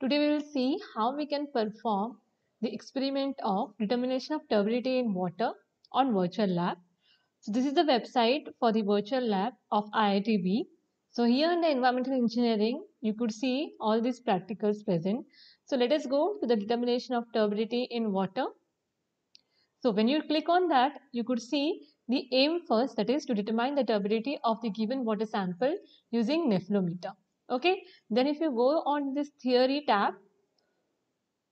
Today we will see how we can perform the experiment of determination of turbidity in water on virtual lab. So this is the website for the virtual lab of IITB. So here in the environmental engineering, you could see all these practicals present. So let us go to the determination of turbidity in water. So when you click on that, you could see the aim first that is to determine the turbidity of the given water sample using nephlometer okay then if you go on this theory tab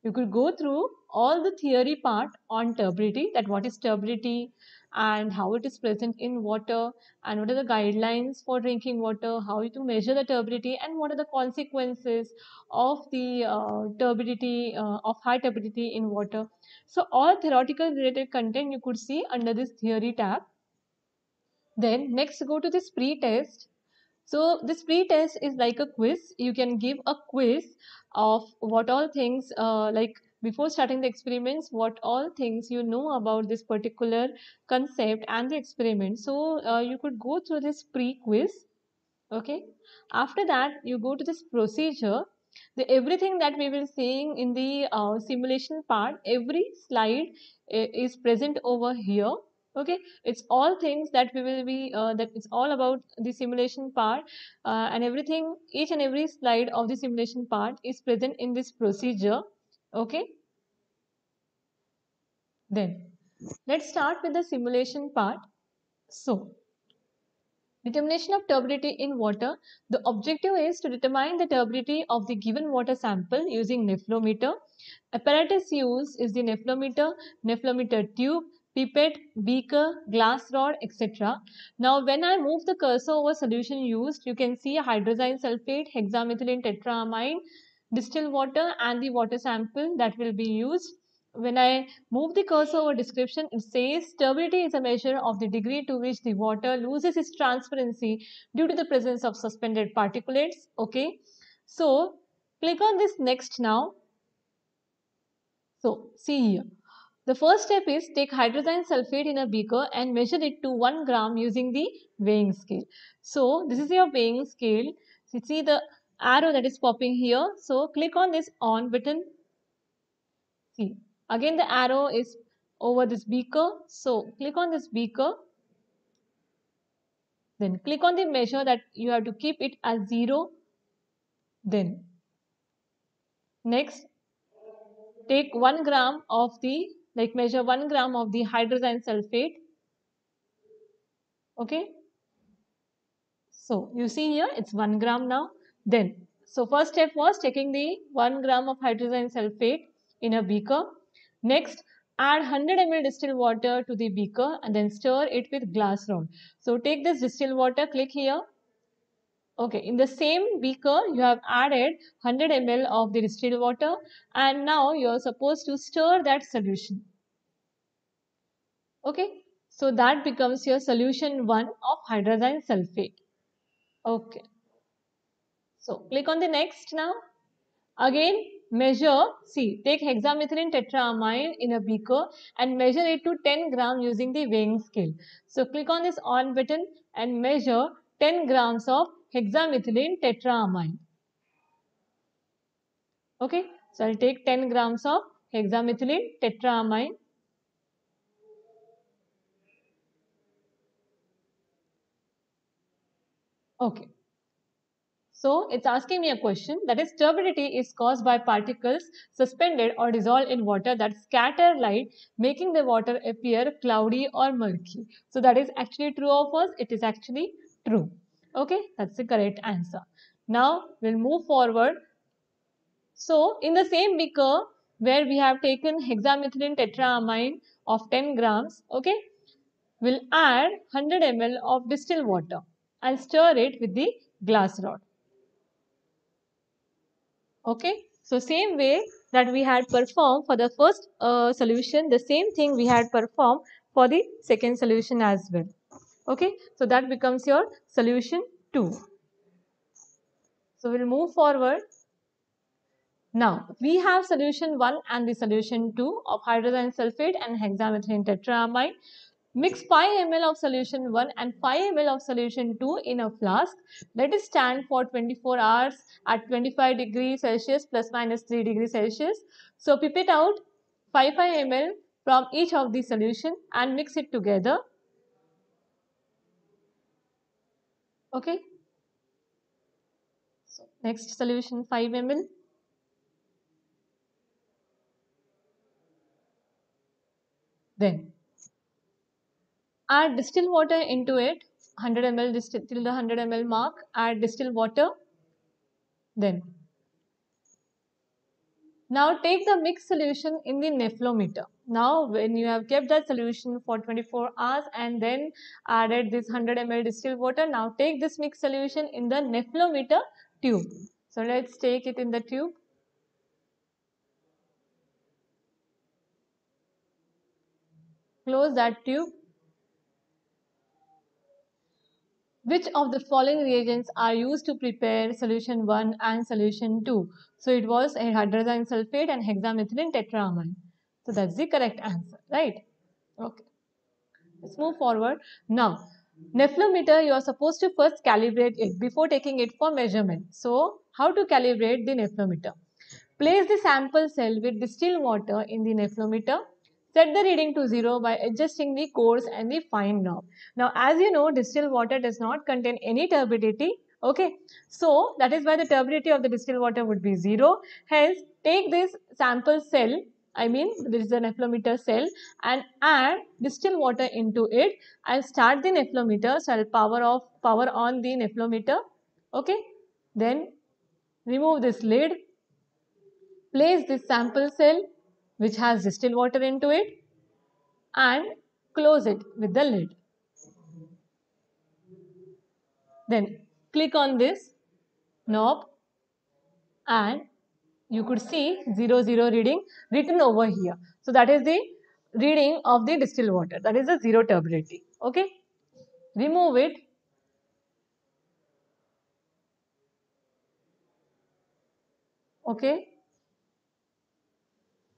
you could go through all the theory part on turbidity that what is turbidity and how it is present in water and what are the guidelines for drinking water how to measure the turbidity and what are the consequences of the uh, turbidity uh, of high turbidity in water so all theoretical related content you could see under this theory tab then next go to this pre-test so this pre-test is like a quiz. You can give a quiz of what all things uh, like before starting the experiments what all things you know about this particular concept and the experiment so uh, you could go through this pre quiz okay after that you go to this procedure the everything that we will seeing in the uh, simulation part every slide uh, is present over here okay it's all things that we will be uh, that it's all about the simulation part uh, and everything each and every slide of the simulation part is present in this procedure okay then let's start with the simulation part so Determination of turbidity in water. The objective is to determine the turbidity of the given water sample using nephlometer. Apparatus used is the nephlometer, nephlometer tube, pipette, beaker, glass rod, etc. Now, when I move the cursor over solution used, you can see hydrazine sulfate, hexamethylene tetraamine, distilled water and the water sample that will be used. When I move the cursor over description, it says turbidity is a measure of the degree to which the water loses its transparency due to the presence of suspended particulates. Okay, so click on this next now. So see here the first step is take hydrazine sulfate in a beaker and measure it to 1 gram using the weighing scale. So this is your weighing scale. So, you see the arrow that is popping here. So click on this on button. See again the arrow is over this beaker. So click on this beaker. Then click on the measure that you have to keep it as 0. Then next take 1 gram of the like measure 1 gram of the hydrogen sulfate okay so you see here it's 1 gram now then so first step was taking the 1 gram of hydrogen sulfate in a beaker next add 100 ml distilled water to the beaker and then stir it with glass rod so take this distilled water click here Okay, in the same beaker, you have added 100 ml of the distilled water and now you are supposed to stir that solution. Okay, so that becomes your solution 1 of hydrazine sulfate. Okay, so click on the next now. Again, measure, see, take hexamethylene tetraamine in a beaker and measure it to 10 gram using the weighing scale. So click on this on button and measure 10 grams of hexamethylene tetraamine. Okay, so I'll take 10 grams of hexamethylene tetraamine. Okay. So it's asking me a question that is turbidity is caused by particles suspended or dissolved in water that scatter light making the water appear cloudy or murky. So that is actually true or false? It is actually true. Okay, that's the correct answer. Now, we'll move forward. So, in the same beaker where we have taken hexamethylene tetraamine of 10 grams, okay, we'll add 100 ml of distilled water and stir it with the glass rod. Okay, so same way that we had performed for the first uh, solution, the same thing we had performed for the second solution as well. Okay, so that becomes your solution 2. So we'll move forward. Now, we have solution 1 and the solution 2 of hydrogen sulfate and hexamethane tetraamine. Mix 5 ml of solution 1 and 5 ml of solution 2 in a flask. Let it stand for 24 hours at 25 degrees Celsius plus minus 3 degrees Celsius. So pipette out 5 5 ml from each of the solution and mix it together. Okay. So next solution 5 ml. Then add distilled water into it 100 ml till the 100 ml mark add distilled water then now take the mixed solution in the nephlometer. Now when you have kept that solution for 24 hours and then added this 100 ml distilled water, now take this mixed solution in the nephlometer tube. So let's take it in the tube. Close that tube Which of the following reagents are used to prepare solution 1 and solution 2? So it was hydrazine sulfate and hexamethylene tetraamine. So that's the correct answer, right? Okay. Let's move forward. Now, nephlometer you are supposed to first calibrate it before taking it for measurement. So how to calibrate the nephlometer? Place the sample cell with distilled water in the nephlometer set the reading to 0 by adjusting the coarse and the fine knob. Now as you know distilled water does not contain any turbidity okay. So that is why the turbidity of the distilled water would be 0. Hence take this sample cell I mean this is a nephlometer cell and add distilled water into it. I'll start the nephlometer so I'll power off power on the nephlometer okay. Then remove this lid place this sample cell which has distilled water into it and close it with the lid. Then click on this knob and you could see 00 reading written over here. So that is the reading of the distilled water. That is the zero turbidity. Okay. Remove it. Okay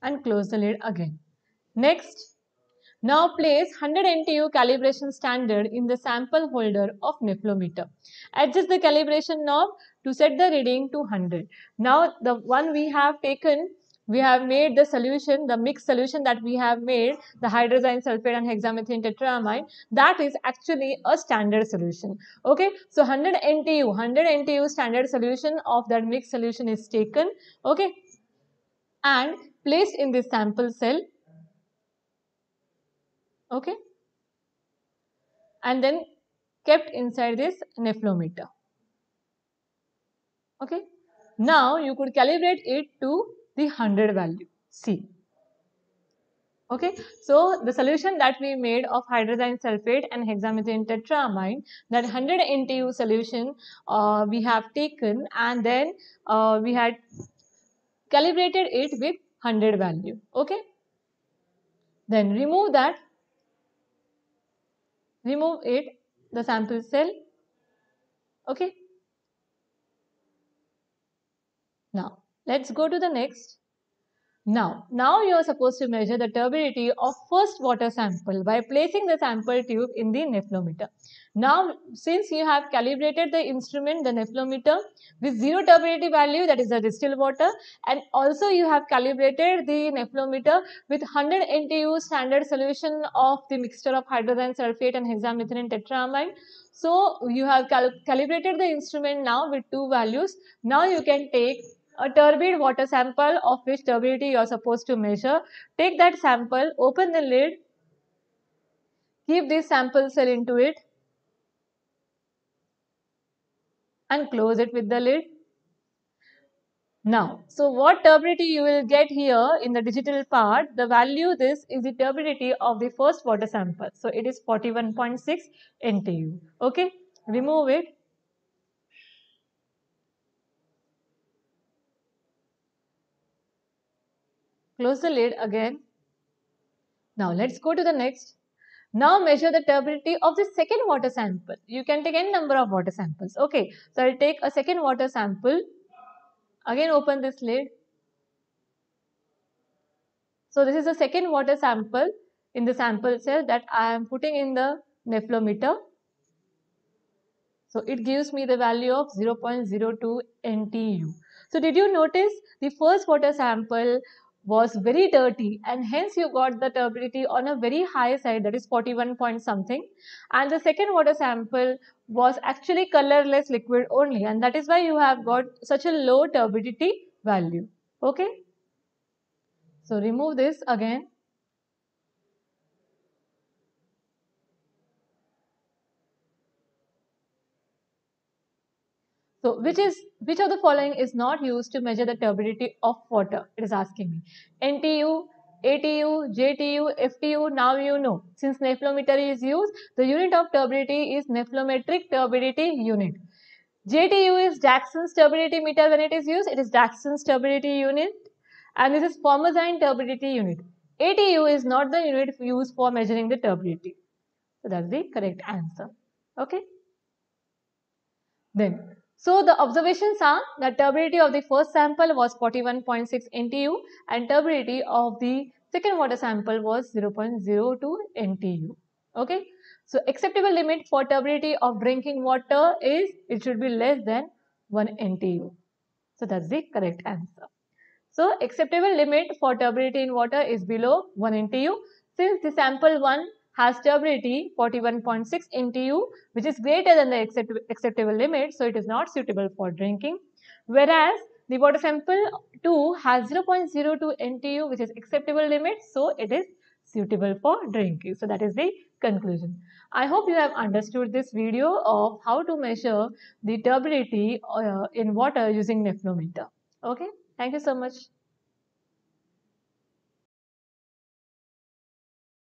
and close the lid again. Next, now place 100 NTU calibration standard in the sample holder of nephlometer. Adjust the calibration knob to set the reading to 100. Now the one we have taken, we have made the solution, the mixed solution that we have made, the hydrazine sulfate and hexamethylene tetraamine, that is actually a standard solution. Okay, so 100 NTU, 100 NTU standard solution of that mixed solution is taken. Okay, and placed in the sample cell. Okay. And then kept inside this nephlometer. Okay. Now you could calibrate it to the 100 value C. Okay, so the solution that we made of hydrazine sulfate and hexamethane tetraamine, that 100 NTU solution uh, we have taken and then uh, we had calibrated it with 100 value. Okay. Then remove that. Remove it, the sample cell. Okay. Now, let's go to the next. Now, now you are supposed to measure the turbidity of first water sample by placing the sample tube in the nephlometer. Now, since you have calibrated the instrument, the nephlometer with zero turbidity value that is the distilled water and also you have calibrated the nephlometer with 100 NTU standard solution of the mixture of hydrogen sulfate and hexamethylene tetraamine. So, you have cal calibrated the instrument now with two values. Now, you can take a turbid water sample of which turbidity you are supposed to measure. Take that sample, open the lid, keep this sample cell into it and close it with the lid. Now, so what turbidity you will get here in the digital part, the value this is the turbidity of the first water sample. So it is 41.6 NTU. Okay, remove it Close the lid again. Now let's go to the next. Now measure the turbidity of the second water sample. You can take n number of water samples. Okay, so I'll take a second water sample. Again open this lid. So this is the second water sample in the sample cell that I am putting in the nephlometer. So it gives me the value of 0.02 NTU. So did you notice the first water sample was very dirty and hence you got the turbidity on a very high side that is 41 point something and the second water sample was actually colorless liquid only and that is why you have got such a low turbidity value okay so remove this again So which is which of the following is not used to measure the turbidity of water? It is asking me. NTU, ATU, JTU, FTU, now you know. Since nephelometer is used, the unit of turbidity is nephelometric turbidity unit. JTU is Jackson's turbidity meter when it is used, it is Jackson's turbidity unit. And this is formazin turbidity unit. ATU is not the unit used for measuring the turbidity. So that's the correct answer. Okay. Then so the observations are that turbidity of the first sample was 41.6 NTU and turbidity of the second water sample was 0.02 NTU. Okay. So acceptable limit for turbidity of drinking water is it should be less than 1 NTU. So that's the correct answer. So acceptable limit for turbidity in water is below 1 NTU. Since the sample 1 has stability 41.6 MTU which is greater than the accept acceptable limit so it is not suitable for drinking. Whereas the water sample 2 has 0.02 MTU which is acceptable limit so it is suitable for drinking. So that is the conclusion. I hope you have understood this video of how to measure the turbidity uh, in water using nephnometer. Okay, thank you so much.